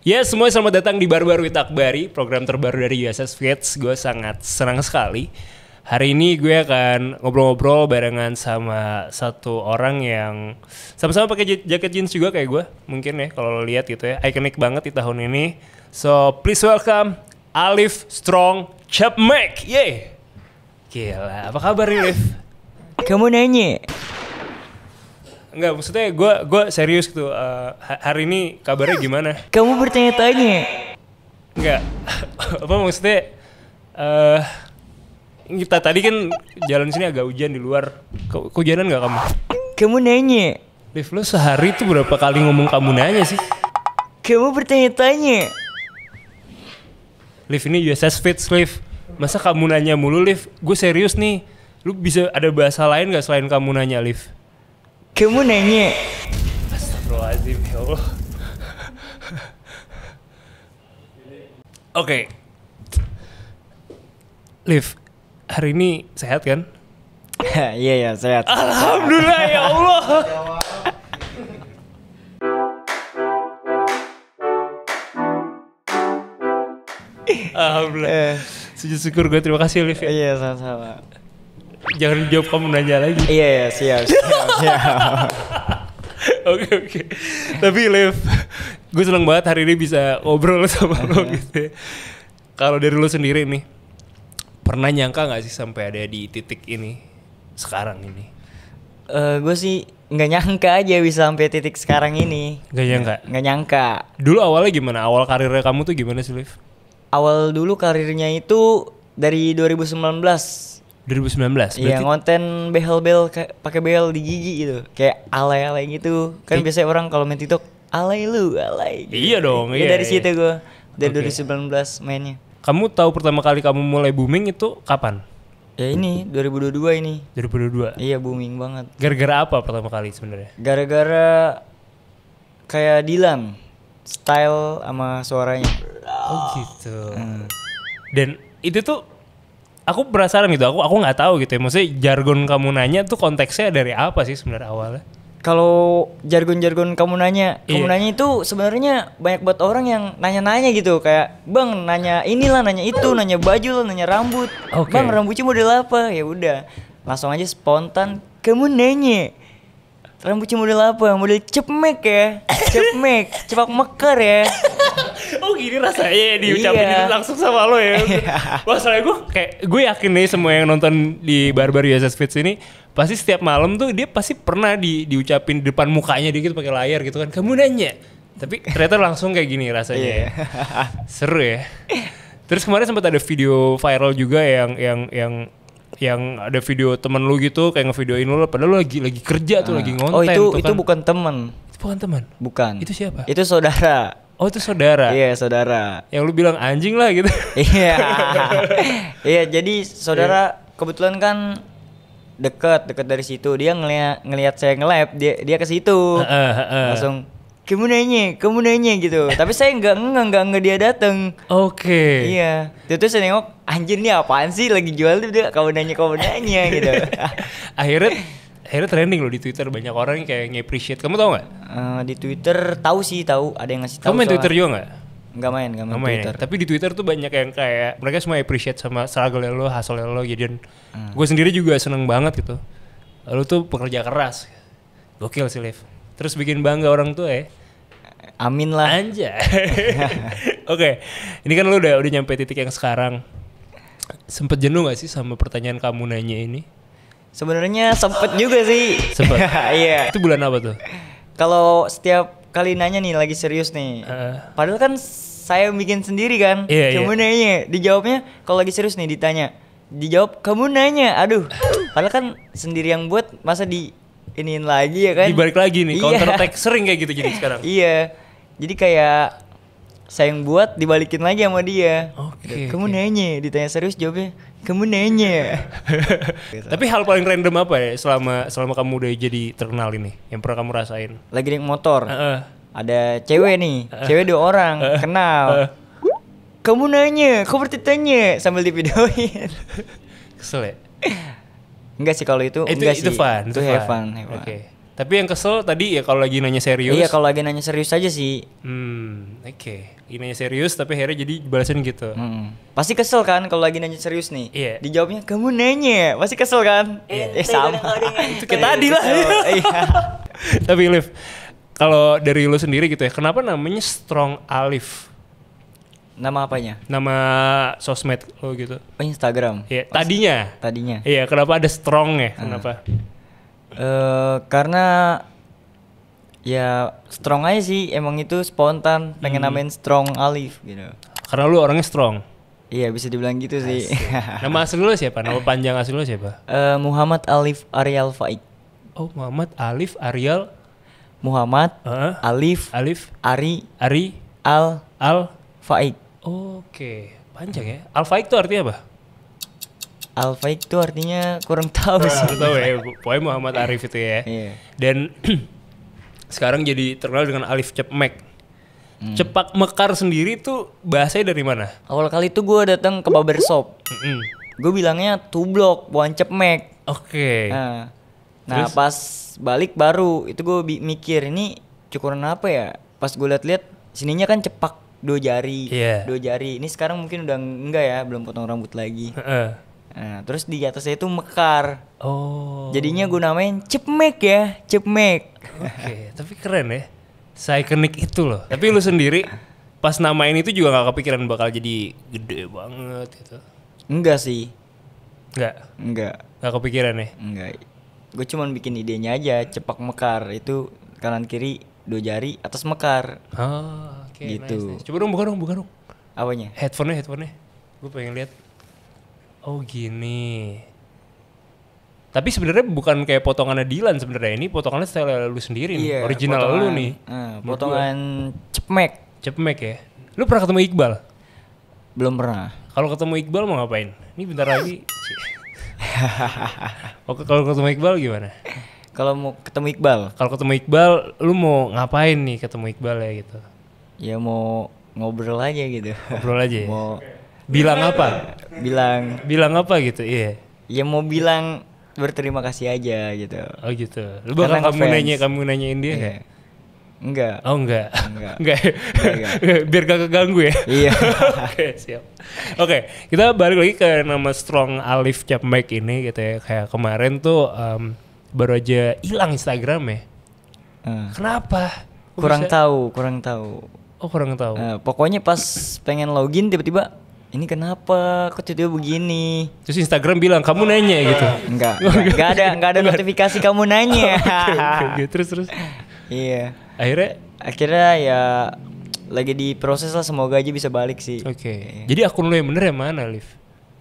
Ya yes, semua selamat datang di Barbar with Akbari, program terbaru dari USS Fits. Gue sangat senang sekali. Hari ini gue akan ngobrol-ngobrol barengan sama satu orang yang sama-sama pakai jaket jeans juga kayak gue. Mungkin ya kalau lo lihat gitu ya, ikonik banget di tahun ini. So please welcome Alif Strong Mac, Yeay. Gila, apa kabar Alif? Kamu nanya. Enggak, maksudnya gue gua serius gitu. Uh, hari ini kabarnya gimana? Kamu bertanya-tanya. Enggak. Apa maksudnya? uh, kita tadi kan jalan sini agak hujan di luar. Kok hujanan gak kamu? Kamu nanya. Liv, lo sehari tuh berapa kali ngomong kamu nanya sih? Kamu bertanya-tanya. Liv ini USS Fitz, Liv. Masa kamu nanya mulu, Liv? Gue serius nih. Lu bisa ada bahasa lain gak selain kamu nanya, Liv? Kamu nanya. Astagfirullahaladzim ya Allah. Oke. Okay. Liv, hari ini sehat kan? Iya ya sehat. Alhamdulillah ya Allah. Alhamdulillah. Eh. Sujud syukur gue terima kasih Liv. Ya. Iya sama-sama jangan jawab kamu nanya lagi. Iya, yeah, siap, siap, siap. Oke, oke. Tapi Lev, gue seneng banget hari ini bisa ngobrol sama lo iya. gitu ya. Kalau dari lo sendiri nih, pernah nyangka gak sih sampai ada di titik ini, sekarang ini? Uh, gue sih nggak nyangka aja bisa sampai titik sekarang ini. Gak nyangka. Gak nyangka. Dulu awalnya gimana? Awal karirnya kamu tuh gimana sih, Liv? Awal dulu karirnya itu dari 2019 2019. Iya, ngonten behel-behel pakai behel di gigi gitu. Kayak alay-alay gitu. Kan biasanya orang kalau main TikTok alay lu, alay. Gitu. Iya dong, iya, iya. Dari iya. situ gue dari okay. 2019 mainnya. Kamu tahu pertama kali kamu mulai booming itu kapan? Ya ini 2022 ini. 2022. Iya booming banget. Gara-gara apa pertama kali sebenarnya? Gara-gara kayak Dilan style sama suaranya. Oh gitu. Hmm. Dan itu tuh aku penasaran gitu. Aku aku nggak tahu gitu ya. Maksudnya jargon kamu nanya tuh konteksnya dari apa sih sebenarnya awalnya? Kalau jargon-jargon kamu nanya, yeah. kamu iya. nanya itu sebenarnya banyak buat orang yang nanya-nanya gitu kayak, "Bang, nanya inilah, nanya itu, nanya baju lah, nanya rambut." Okay. "Bang, rambutnya model apa?" Ya udah. Langsung aja spontan kamu nanya Rambutnya model apa? Ya? Model cepmek ya. Cepmek, cepak mekar ya. oh gini rasanya ya diucapin iya. langsung sama lo ya. Iya. Wah soalnya gue kayak gue yakin nih semua yang nonton di Barbar USS Fits ini pasti setiap malam tuh dia pasti pernah di diucapin depan mukanya dikit pakai layar gitu kan. Kamu nanya. Tapi ternyata langsung kayak gini rasanya. ya. Seru ya. Terus kemarin sempat ada video viral juga yang yang yang yang ada video temen lu gitu kayak ngevideoin lu padahal lu lagi lagi kerja tuh uh. lagi ah. ngonten. Oh itu tuh kan. itu bukan temen. Itu bukan temen Bukan. Itu siapa? Itu saudara. Oh itu saudara. Iya saudara. Yang lu bilang anjing lah gitu. Iya. iya jadi saudara yeah. kebetulan kan deket deket dari situ dia ngeliat ngelihat saya nge dia dia ke situ. Uh, uh, uh. Langsung kamu nanya, kamu nanya gitu. Tapi saya nggak nggak nggak nggak dia dateng. Oke. Okay. Iya. Itu saya nengok, anjir ini apaan sih lagi jual tuh dia kamu nanya kamu nanya gitu. akhirnya akhirnya trending loh di Twitter banyak orang kayak nge-appreciate. Kamu tau nggak? Uh, di Twitter tahu sih tahu ada yang ngasih tahu. Kamu main Twitter juga nggak? Nggak main, nggak main, gak main ya? Twitter. Ya. Tapi di Twitter tuh banyak yang kayak mereka semua appreciate sama struggle lo, hustle lo. Jadi hmm. gue sendiri juga seneng banget gitu. Lo tuh pekerja keras. Gokil sih Liv. Terus bikin bangga orang tuh eh ya. Amin lah. Anja. Oke, okay. ini kan lu udah udah nyampe titik yang sekarang. Sempet jenuh gak sih sama pertanyaan kamu nanya ini? Sebenarnya sempet juga sih. Sempet. Iya. Itu bulan apa tuh? Kalau setiap kali nanya nih lagi serius nih. Uh. Padahal kan saya bikin sendiri kan. Iya, iya. kamu yeah. nanya, dijawabnya kalau lagi serius nih ditanya. Dijawab kamu nanya. Aduh. Padahal kan sendiri yang buat masa di iniin lagi ya kan dibalik lagi nih iya. counter attack sering kayak gitu jadi sekarang iya jadi kayak saya yang buat dibalikin lagi sama dia. Oke. Okay, kamu okay. nanya, ditanya serius jawabnya, kamu nanya. Tapi hal paling random apa ya selama selama kamu udah jadi terkenal ini yang pernah kamu rasain? Lagi naik motor. Uh -uh. Ada cewek nih, uh -uh. cewek dua orang, uh -uh. kenal. Uh -uh. Kamu nanya, kau bertanya sambil divideoin. Kesel ya? enggak sih kalau itu, itu enggak itu sih. Fun, itu fun. Itu fun, Okay. Tapi yang kesel tadi ya kalau lagi nanya serius. Iya kalau lagi nanya serius aja sih. Hmm, oke. Okay. Ini nanya serius tapi akhirnya jadi balasan gitu. Hmm. Pasti kesel kan kalau lagi nanya serius nih. Iya. Yeah. Dijawabnya kamu nanya, pasti kesel kan? Iya. Yeah. Eh sama. Ya. Itu kita tadi lah. Iya. tapi Liv, kalau dari lu sendiri gitu ya, kenapa namanya Strong Alif? Nama apanya? Nama sosmed lo gitu. Oh Instagram. Iya, tadinya. Tadinya. Iya, kenapa ada strong ya? Uh. Kenapa? uh, karena ya strong aja sih emang itu spontan pengen hmm. namain strong Alif gitu karena lu orangnya strong iya bisa dibilang gitu sih nama asli lu siapa nama panjang asli lu siapa uh, Muhammad Alif Ariel Faik oh Muhammad Alif Ariel Muhammad uh, Alif Alif Ari Ari Al Al Faik oke okay. panjang ya Al Faik tuh artinya apa Alfaik itu artinya kurang tahu sih. Kurang tahu ya, pokoknya Muhammad Arif itu ya. Yeah. Dan sekarang jadi terkenal dengan Alif Cepmek. Hmm. Cepak Mekar sendiri itu bahasanya dari mana? Awal kali itu gue datang ke Shop. Mm -hmm. Gue bilangnya tublok, bukan Cepmek. Oke. Okay. Nah, nah pas balik baru itu gue mikir ini cukuran apa ya? Pas gue liat-liat sininya kan cepak dua jari, yeah. dua jari. Ini sekarang mungkin udah enggak ya, belum potong rambut lagi. Uh -uh. Nah, terus di atasnya itu mekar. Oh. Jadinya gue namain cepmek ya, cepmek. Oke, okay, tapi keren ya. Psychonic itu loh. Tapi lu sendiri pas namain itu juga gak kepikiran bakal jadi gede banget gitu. Enggak sih. Enggak. Enggak. Gak kepikiran ya? Enggak. Gue cuman bikin idenya aja, cepak mekar itu kanan kiri dua jari atas mekar. Oh, oke. Okay, gitu. Nice, nice. Coba dong buka dong, buka dong. Apanya? Headphone-nya, headphone-nya. Gue pengen lihat. Oh gini. Tapi sebenarnya bukan kayak potongannya Dilan sebenarnya ini potongannya style lu sendiri nih, yeah, original potongan, lu nih. Uh, potongan cepmek. Cepmek ya. Lu pernah ketemu Iqbal? Belum pernah. Kalau ketemu Iqbal mau ngapain? Ini bentar lagi. Oke, kalau ketemu Iqbal gimana? Kalau mau ketemu Iqbal, kalau ketemu Iqbal, lu mau ngapain nih ketemu Iqbal ya gitu? Ya mau ngobrol aja gitu. Ngobrol aja. ya? Mau bilang apa? Bilang. Bilang apa gitu? Iya. Ya mau bilang berterima kasih aja gitu. Oh gitu. Lu bakal kamu nanya kamu nanyain dia? Iya. Enggak. Oh enggak. Enggak. enggak. Biar gak keganggu ya. Iya. Oke, okay, siap. Oke, okay, kita balik lagi ke nama Strong Alif chapmek ini gitu ya. Kayak kemarin tuh um, baru aja hilang Instagram ya. Hmm. Kenapa? kurang bisa? tahu, kurang tahu. Oh, kurang tahu. Uh, pokoknya pas pengen login tiba-tiba ini kenapa kok jadi begini terus Instagram bilang kamu nanya gitu enggak enggak ada enggak ada notifikasi kamu nanya okay, terus terus iya akhirnya akhirnya ya lagi diproses lah semoga aja bisa balik sih oke iya. jadi akun lu yang bener yang mana Liv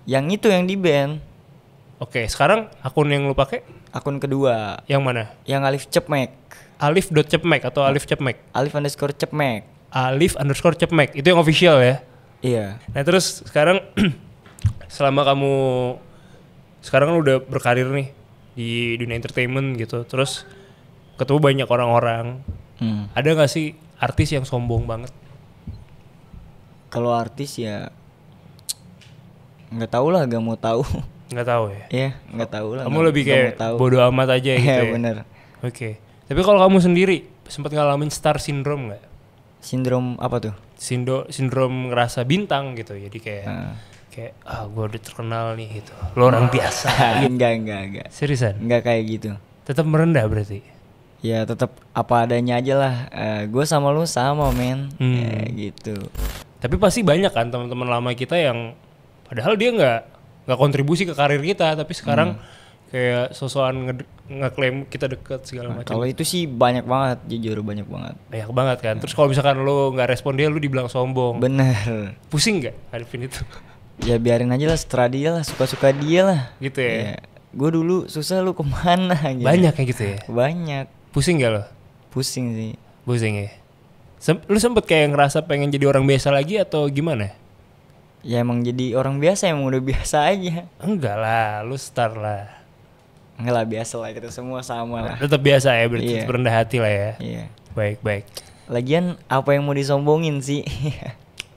yang itu yang di band oke sekarang akun yang lu pakai akun kedua yang mana yang Alif Cepmek Alif dot Cepmek atau Alif Cepmek Alif underscore Cepmek Alif underscore Cepmek itu yang official ya Iya. Nah terus sekarang selama kamu sekarang kan udah berkarir nih di dunia entertainment gitu, terus ketemu banyak orang-orang, hmm. ada nggak sih artis yang sombong banget? Kalau artis ya nggak tahu lah, gak mau tahu. Nggak tahu ya? Iya, nggak tahu lah. Kamu gak, lebih kayak bodoh amat aja iya, gitu. Iya ya? bener. Oke. Okay. Tapi kalau kamu sendiri sempat ngalamin star syndrome nggak? sindrom apa tuh? Sindo sindrom ngerasa bintang gitu. Jadi kayak hmm. kayak ah gue udah terkenal nih gitu. Lo orang oh. biasa. gitu. enggak enggak enggak. Seriusan? Enggak kayak gitu. Tetap merendah berarti. Ya tetap apa adanya aja lah. Uh, eh, gue sama lo sama men. Hmm. Ya, gitu. Tapi pasti banyak kan teman-teman lama kita yang padahal dia nggak nggak kontribusi ke karir kita tapi sekarang hmm kayak sosokan nge- ngeklaim kita deket segala nah, macam. Kalau itu sih banyak banget, jujur banyak banget. Banyak banget kan. Nah. Terus kalau misalkan lo nggak respon dia, lo dibilang sombong. Bener. Pusing nggak Alvin itu? ya biarin aja lah, setelah dia lah, suka-suka dia lah. Gitu ya. ya gue dulu susah lu kemana gitu. Banyak kayak gitu ya? Banyak. Pusing gak lo? Pusing sih. Pusing ya. Sem lu sempet kayak ngerasa pengen jadi orang biasa lagi atau gimana? Ya emang jadi orang biasa emang udah biasa aja. Enggak lah, lu star lah Enggak lah biasa lah kita semua sama lah. Tetap biasa ya berarti iya. yeah. berendah hati lah ya. Iya. Baik baik. Lagian apa yang mau disombongin sih?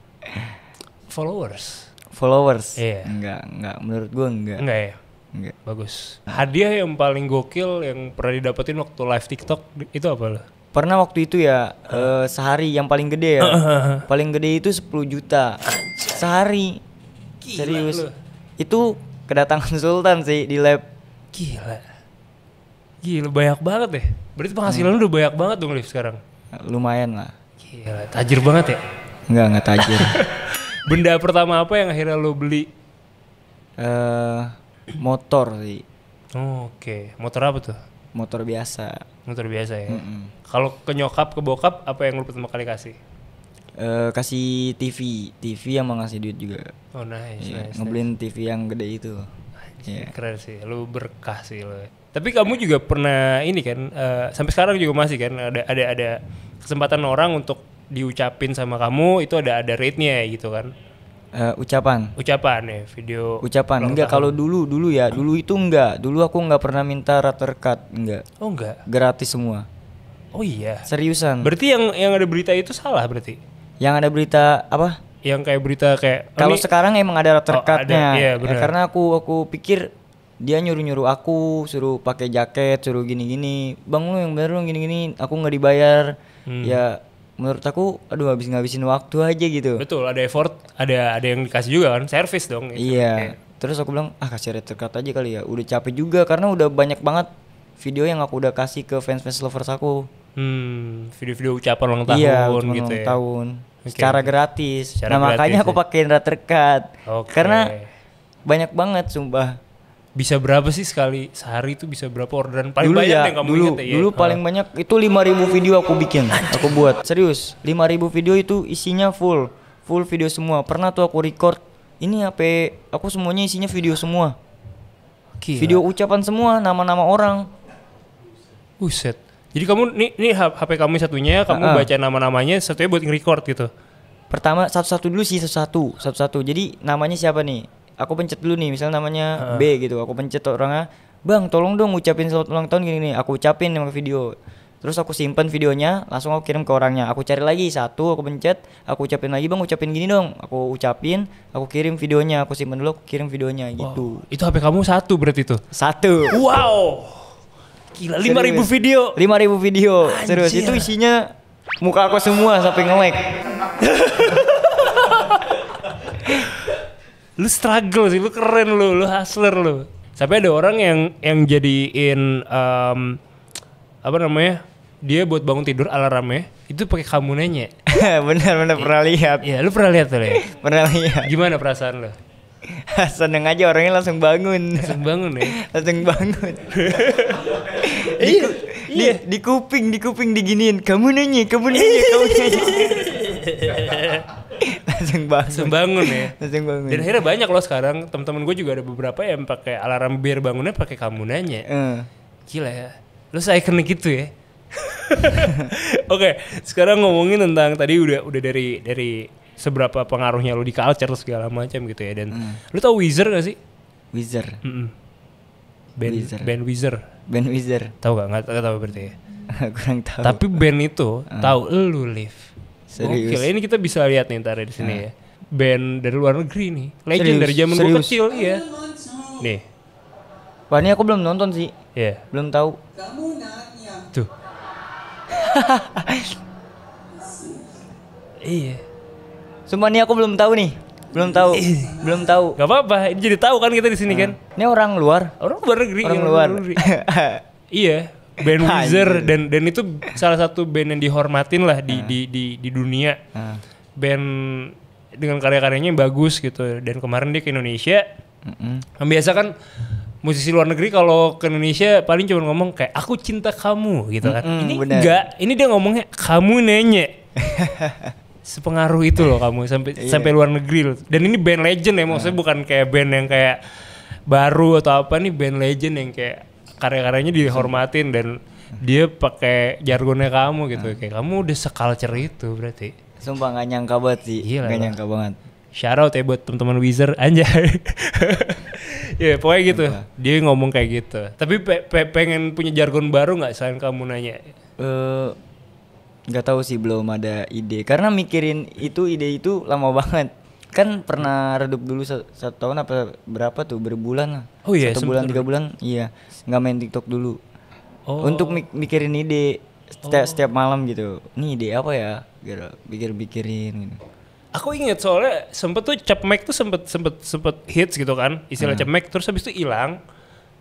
Followers. Followers. Iya. Yeah. Enggak enggak menurut gua enggak. Enggak ya. Enggak. Bagus. Hadiah yang paling gokil yang pernah didapetin waktu live TikTok itu apa lo? Pernah waktu itu ya uh. Uh, sehari yang paling gede ya. paling gede itu 10 juta. sehari. Gila Serius. Lu. Itu kedatangan Sultan sih di live Gila. Gila banyak banget deh. Berarti penghasilan hmm. lu udah banyak banget dong Liv sekarang. Lumayan lah. Gila, tajir banget ya? Enggak, enggak tajir. Benda pertama apa yang akhirnya lu beli? Eh uh, motor sih. Oh, Oke, okay. motor apa tuh? Motor biasa. Motor biasa ya. Mm -mm. Kalau ke nyokap ke bokap apa yang lu pertama kali kasih? Uh, kasih TV, TV yang mau ngasih duit juga. Oh nice, yeah, nice. Ngebeliin TV yang gede itu yeah. keren sih lu berkah sih lu tapi kamu juga pernah ini kan uh, sampai sekarang juga masih kan ada ada ada kesempatan orang untuk diucapin sama kamu itu ada ada rate-nya gitu kan uh, ucapan ucapan ya video ucapan enggak kalau dulu dulu ya dulu itu enggak dulu aku enggak pernah minta rater cut enggak oh enggak gratis semua oh iya seriusan berarti yang yang ada berita itu salah berarti yang ada berita apa yang kayak berita kayak oh, kalau sekarang emang ada reterkatnya oh, iya, ya, karena aku aku pikir dia nyuruh nyuruh aku suruh pakai jaket suruh gini gini bang lu yang baru gini gini aku nggak dibayar hmm. ya menurut aku aduh habis ngabisin waktu aja gitu betul ada effort ada ada yang dikasih juga kan service dong gitu. iya okay. terus aku bilang ah kasih reterkat aja kali ya udah capek juga karena udah banyak banget video yang aku udah kasih ke fans fans lovers aku hmm video-video ucapan ulang iya, tahun iya, gitu ulang ya. tahun okay. secara gratis. Secara nah gratis makanya ya. aku pakai rat rekat. Okay. Karena banyak banget sumpah. Bisa berapa sih sekali sehari itu bisa berapa orderan paling dulu banyak ya, yang kamu dulu, ingat ya? Dulu paling banyak itu 5000 video aku bikin, aku buat. Serius, 5000 video itu isinya full, full video semua. Pernah tuh aku record ini HP aku semuanya isinya video semua. Gila. Video ucapan semua, nama-nama orang. Buset. Jadi kamu nih nih HP kamu satunya kamu uh-uh. baca nama-namanya satunya buat nge-record gitu. Pertama satu-satu dulu sih satu-satu, satu-satu. Jadi namanya siapa nih? Aku pencet dulu nih, misalnya namanya uh-uh. B gitu. Aku pencet orangnya, "Bang, tolong dong ucapin selamat ulang tahun gini nih." Aku ucapin nama video. Terus aku simpen videonya, langsung aku kirim ke orangnya. Aku cari lagi satu, aku pencet, aku ucapin lagi, "Bang, ucapin gini dong." Aku ucapin, aku kirim videonya, aku simpen dulu, aku kirim videonya gitu. wow. gitu. Itu HP kamu satu berarti itu? Satu. Wow. Gila, 5000 video. 5000 video. Anjir. Serius, itu isinya muka aku semua sampai ngelek. lu struggle sih, lu keren lu, lu hustler lu. Sampai ada orang yang yang jadiin um, apa namanya? Dia buat bangun tidur alarmnya itu pakai kamu nanya. bener bener pernah lihat. Iya, lu pernah lihat tuh ya? pernah lihat. Gimana perasaan lu? seneng aja orangnya langsung bangun langsung bangun ya langsung bangun di, iya, iya. Di, di kuping di kuping diginiin kamu nanya kamu nanya kamu nanya langsung bangun langsung bangun ya langsung bangun dan akhirnya banyak loh sekarang temen-temen gue juga ada beberapa yang pakai alarm biar bangunnya pakai kamu nanya uh. gila ya lo seikonik gitu ya Oke, okay, sekarang ngomongin tentang tadi udah udah dari dari seberapa pengaruhnya lu di culture segala macam gitu ya dan hmm. lu tau Weezer gak sih? Weezer. Mm -mm. Band Weezer. Band Weezer. Band Weezer. Tahu gak? Gak, tau berarti ya. Kurang tahu. Tapi band itu uh. Ah. tahu lu live. Serius. Oke, ini kita bisa lihat nih ntar ya di sini uh. ya. Band dari luar negeri nih. Legend serius, dari zaman gue kecil iya. Nih. Wah, ini aku belum nonton sih. Iya. Yeah. Belum tahu. Kamu nanya. Tuh. iya. Sumpah nih aku belum tahu nih. Belum tahu. belum tahu. Gak apa-apa, jadi tahu kan kita di sini kan. Hmm. Ini orang luar. Orang luar negeri. Orang, luar. iya, band Weezer dan dan itu salah satu band yang dihormatin lah di hmm. di, di di dunia. Uh. Band dengan karya-karyanya yang bagus gitu dan kemarin dia ke Indonesia. Mm -hmm. Biasa kan musisi luar negeri kalau ke Indonesia paling cuma ngomong kayak aku cinta kamu gitu kan. Mm, -hmm, ini enggak, ini dia ngomongnya kamu nanya. sepengaruh itu loh kamu sampai yeah. sampai luar negeri loh. Dan ini band legend ya maksudnya yeah. bukan kayak band yang kayak baru atau apa nih band legend yang kayak karya-karyanya dihormatin dan dia pakai jargonnya kamu gitu yeah. kayak kamu udah seculture itu berarti. Sumpah gak nyangka banget sih. Gila, gak nyangka banget. Shout out ya buat teman-teman Wizard anjay. ya yeah, pokoknya gitu. Dia ngomong kayak gitu. Tapi pe pe pengen punya jargon baru nggak selain kamu nanya? Eh uh, nggak tahu sih belum ada ide karena mikirin itu ide itu lama banget kan pernah redup dulu satu, tahun apa berapa tuh berbulan lah oh iya satu bulan tiga bulan iya nggak main tiktok dulu oh. untuk mikirin ide setiap, oh. setiap malam gitu ini ide apa ya gitu pikir pikirin gitu aku inget soalnya sempet tuh cap mac tuh sempet sempet sempet hits gitu kan istilah hmm. mac terus habis itu hilang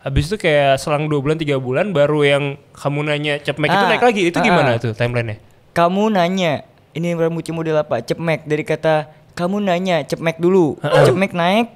habis itu kayak selang dua bulan tiga bulan baru yang kamu nanya mac ah, itu naik lagi itu ah, gimana ah. tuh timelinenya kamu nanya ini rambutnya model apa cepmek dari kata kamu nanya cepmek dulu cepmek naik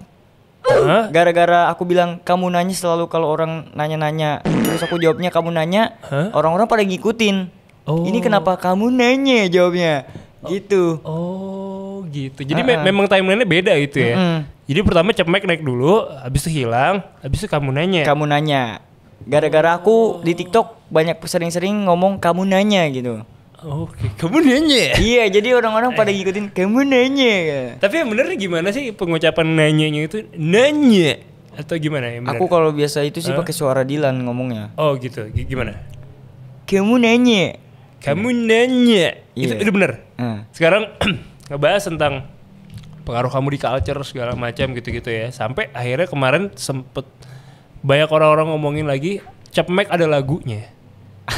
Gara-gara aku bilang kamu nanya selalu kalau orang nanya-nanya, terus aku jawabnya kamu nanya, orang-orang pada ngikutin. Oh. Ini kenapa kamu nanya jawabnya? Oh. Gitu. Oh, gitu. Jadi me memang timelinenya beda itu ya. Mm-hmm. Jadi pertama cepmek naik dulu, habis itu hilang, habis itu kamu nanya. Kamu nanya. Gara-gara aku di TikTok banyak sering-sering ngomong kamu nanya gitu. Oke, kamu nanya. iya, jadi orang-orang pada ngikutin kamu nanya. Tapi yang bener gimana sih pengucapan nanyanya itu nanya atau gimana ya? Aku kalau biasa itu sih huh? pakai suara Dilan ngomongnya. Oh gitu, G gimana? Kamu nanya. Kamu nanya. Yeah. Itu, iya. itu bener. Uh. Sekarang ngebahas tentang pengaruh kamu di culture segala macam gitu-gitu ya. Sampai akhirnya kemarin sempet banyak orang-orang ngomongin lagi Mac ada lagunya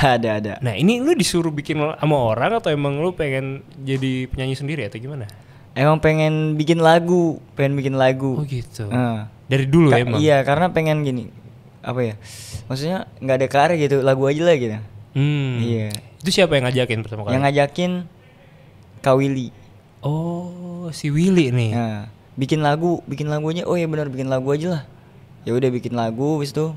ada ada nah ini lu disuruh bikin sama orang atau emang lu pengen jadi penyanyi sendiri atau gimana emang pengen bikin lagu pengen bikin lagu oh gitu uh. dari dulu Ka emang iya karena pengen gini apa ya maksudnya nggak ada karir gitu lagu aja lah gitu hmm. iya itu siapa yang ngajakin pertama kali yang ngajakin Kak Willy oh si Willy nih nah, bikin lagu bikin lagunya oh ya benar bikin lagu aja lah ya udah bikin lagu wis tuh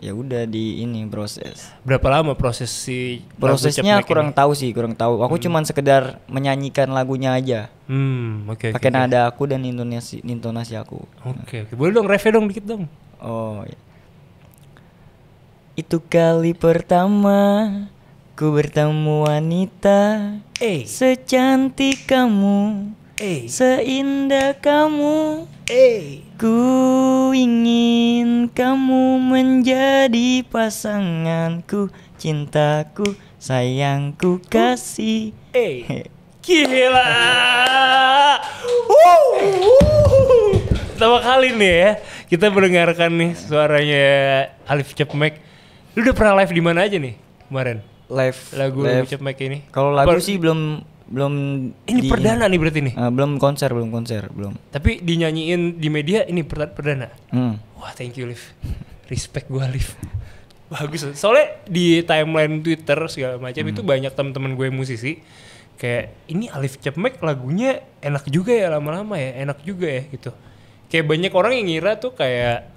ya udah di ini proses berapa lama proses si prosesnya kurang ini? tahu sih kurang tahu aku hmm. cuman sekedar menyanyikan lagunya aja hmm okay, pakai okay, nada aku dan intonasi intonasi aku oke okay, okay. boleh dong refe dong dikit dong oh ya. itu kali pertama ku bertemu wanita hey. Eh. secantik kamu Hey. Eh. Seindah kamu, hey. Eh. ku ingin kamu menjadi pasanganku, cintaku, sayangku, kasih. Eh. Hey. Gila. Wow. Pertama kali nih ya, kita mendengarkan nih suaranya Alif Cepmek. Lu udah pernah live di mana aja nih kemarin? Live lagu Alif Cepmek ini. Kalau lagu Apa? sih belum belum ini di, perdana nih berarti nih uh, belum konser belum konser belum tapi dinyanyiin di media ini per perdana hmm. wah thank you Liv respect gue Liv bagus soalnya di timeline Twitter segala macam hmm. itu banyak teman-teman gue musisi kayak ini Alif Cepmek lagunya enak juga ya lama-lama ya enak juga ya gitu kayak banyak orang yang ngira tuh kayak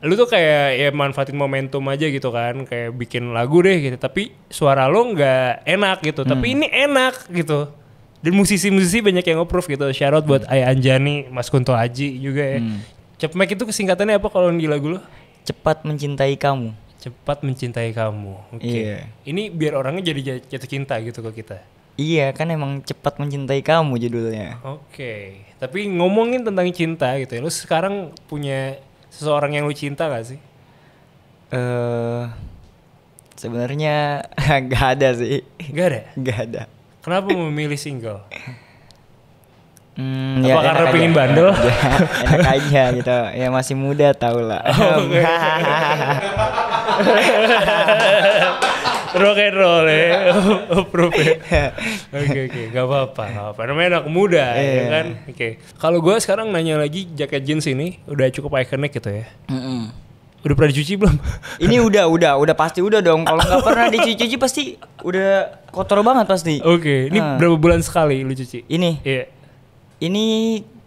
lu tuh kayak ya manfaatin momentum aja gitu kan kayak bikin lagu deh gitu tapi suara lo nggak enak gitu hmm. tapi ini enak gitu dan musisi-musisi banyak yang approve gitu syarat buat hmm. Ayah Anjani Mas Kunto Aji juga ya hmm. Cepmek itu kesingkatannya apa kalau di lagu lo cepat mencintai kamu cepat mencintai kamu oke okay. Iya. yeah. ini biar orangnya jadi jatuh cinta gitu ke kita Iya kan emang cepat mencintai kamu judulnya. Oke, okay. tapi ngomongin tentang cinta gitu ya. Lu sekarang punya seseorang yang lu cinta gak sih? Eh uh, sebenarnya nggak ada sih. Gak ada. Gak ada. Kenapa memilih single? Hmm, Apa ya, karena aja, pengen bandel? Ya, enak aja gitu. Ya masih muda tau lah. Oh, okay. rock and roll ya. Approve eh. iya. Oke oke, gak apa-apa. Gak apa Namanya anak muda yeah. ya iya. kan. Oke. Okay. Kalau gue sekarang nanya lagi jaket jeans ini udah cukup ikonik gitu ya. Mm -hmm. Udah pernah dicuci belum? Ini udah, udah, udah pasti udah dong. Kalau nggak pernah dicuci-cuci pasti udah kotor banget pasti. Oke, okay. ini nah. berapa bulan sekali lu cuci? Ini. Iya. Yeah. Ini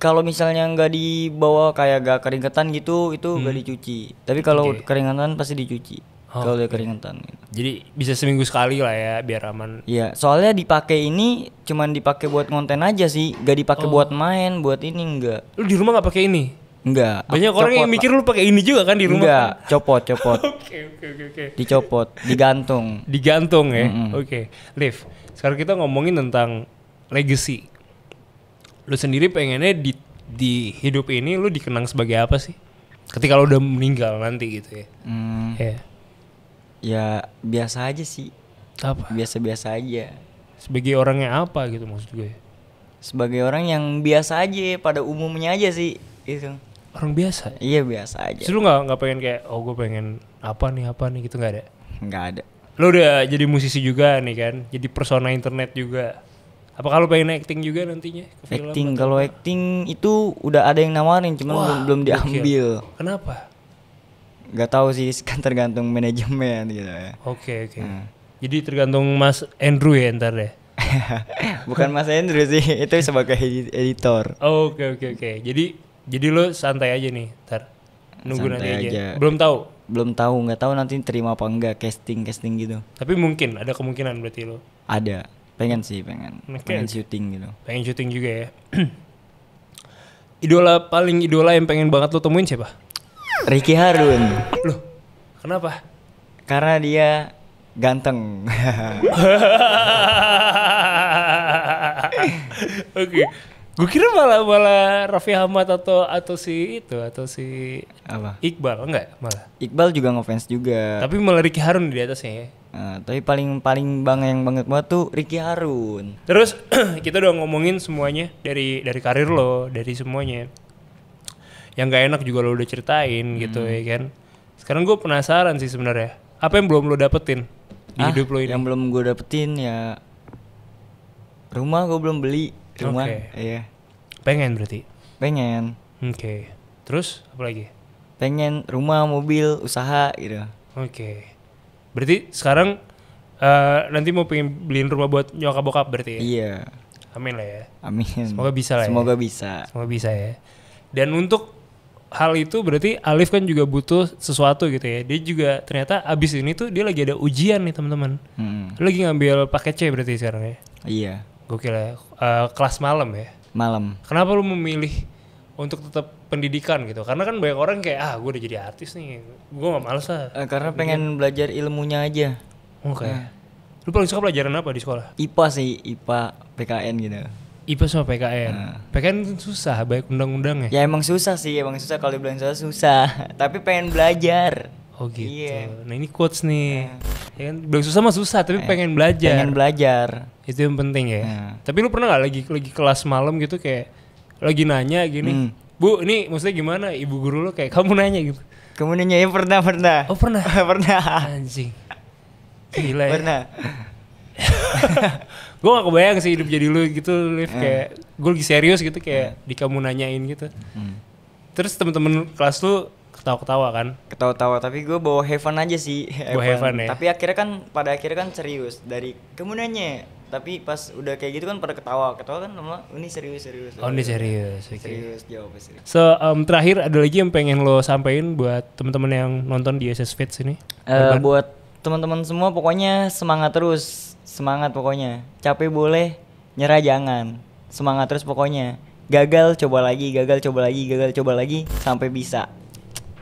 kalau misalnya nggak dibawa kayak gak keringetan gitu, itu nggak hmm. dicuci. Tapi kalau okay. keringetan pasti dicuci oh. kalau dia keringetan gitu. jadi bisa seminggu sekali lah ya biar aman iya soalnya dipakai ini cuman dipakai buat konten aja sih gak dipakai oh. buat main buat ini enggak lu di rumah gak pakai ini Enggak. Banyak copot orang yang mikir lu pakai ini juga kan di rumah. Enggak, kan? copot, copot. Oke, oke, oke, Dicopot, digantung. Digantung ya. Mm -hmm. Oke. Okay. Liv, sekarang kita ngomongin tentang legacy. Lu sendiri pengennya di di hidup ini lu dikenang sebagai apa sih? Ketika lu udah meninggal nanti gitu ya. Hmm. Yeah ya biasa aja sih apa biasa-biasa aja sebagai orang yang apa gitu maksud gue sebagai orang yang biasa aja pada umumnya aja sih itu orang biasa iya biasa aja Terus lu nggak nggak pengen kayak oh gue pengen apa nih apa nih gitu nggak ada nggak ada lu udah jadi musisi juga nih kan jadi persona internet juga apa kalau pengen acting juga nantinya ke acting kalau acting itu udah ada yang nawarin cuman Wah, belum belum diambil kenapa nggak tahu sih kan tergantung manajemen gitu ya oke okay, oke okay. hmm. jadi tergantung mas Andrew ya ntar deh ya? bukan mas Andrew sih itu sebagai editor oke oke oke jadi jadi lo santai aja nih ntar nunggu santai nanti aja. aja belum tahu belum tahu nggak tahu nanti terima apa enggak casting casting gitu tapi mungkin ada kemungkinan berarti lo ada pengen sih pengen okay. pengen syuting gitu pengen syuting juga ya idola paling idola yang pengen banget lo temuin siapa Ricky Harun. Loh, kenapa? Karena dia ganteng. Oke. okay. Gue kira malah malah Raffi Ahmad atau atau si itu atau si apa? Iqbal enggak malah. Iqbal juga ngefans juga. Tapi malah Ricky Harun di atasnya ya. Nah, tapi paling paling bang yang banget banget tuh Ricky Harun. Terus kita udah ngomongin semuanya dari dari karir lo, dari semuanya yang gak enak juga lo udah ceritain gitu, hmm. gitu ya kan sekarang gue penasaran sih sebenarnya apa yang belum lo dapetin di ah, hidup lo ini yang belum gue dapetin ya rumah gue belum beli rumah okay. iya pengen berarti pengen oke okay. terus apa lagi pengen rumah mobil usaha gitu oke okay. berarti sekarang uh, nanti mau pengen beliin rumah buat nyokap bokap berarti ya iya Amin lah ya. Amin. Semoga bisa lah. Ya. Semoga ya. bisa. Semoga bisa ya. Dan untuk hal itu berarti Alif kan juga butuh sesuatu gitu ya. Dia juga ternyata abis ini tuh dia lagi ada ujian nih teman-teman. Hmm. lagi ngambil paket C berarti sekarang ya. Iya. gue kira ya. Uh, eh, kelas malam ya. Malam. Kenapa lu memilih untuk tetap pendidikan gitu? Karena kan banyak orang kayak ah gue udah jadi artis nih, gue gak males lah. Uh, karena pengen iya. belajar ilmunya aja. Oke. Okay. Nah. Lu paling suka pelajaran apa di sekolah? IPA sih, IPA, PKN gitu. IPA sama PKN. Nah. PKN susah baik undang-undangnya. Ya emang susah sih, emang susah kalau dibilang susah susah. Tapi pengen belajar. Oh gitu. Yeah. Nah ini quotes nih. Yeah. Ya kan bilang susah mah susah, tapi yeah. pengen belajar. Pengen belajar. Itu yang penting ya. Yeah. Tapi lu pernah gak lagi lagi kelas malam gitu kayak lagi nanya gini, mm. Bu, ini maksudnya gimana? Ibu guru lu kayak kamu nanya gitu. Kamu nanya ya pernah pernah. Oh pernah. pernah. Anjing. Gila ya. Pernah. gue gak kebayang sih hidup jadi lu gitu Liv mm. kayak gue lagi serius gitu kayak mm. di kamu nanyain gitu mm. terus temen-temen kelas lu ketawa-ketawa kan ketawa ketawa tapi gue bawa heaven aja sih bawa heaven ya tapi akhirnya kan pada akhirnya kan serius dari kamu nanya tapi pas udah kayak gitu kan pada ketawa ketawa kan lama ini serius serius oh ini serius okay. serius jawab serius so um, terakhir ada lagi yang pengen lo sampaikan buat teman-teman yang nonton di SS Fits ini uh, buat teman-teman semua pokoknya semangat terus semangat pokoknya capek boleh nyerah jangan semangat terus pokoknya gagal coba lagi gagal coba lagi gagal coba lagi sampai bisa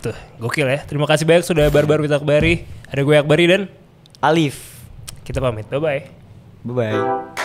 tuh gokil ya terima kasih banyak sudah barbar kita kembali ada gue Akbari dan Alif kita pamit bye bye bye bye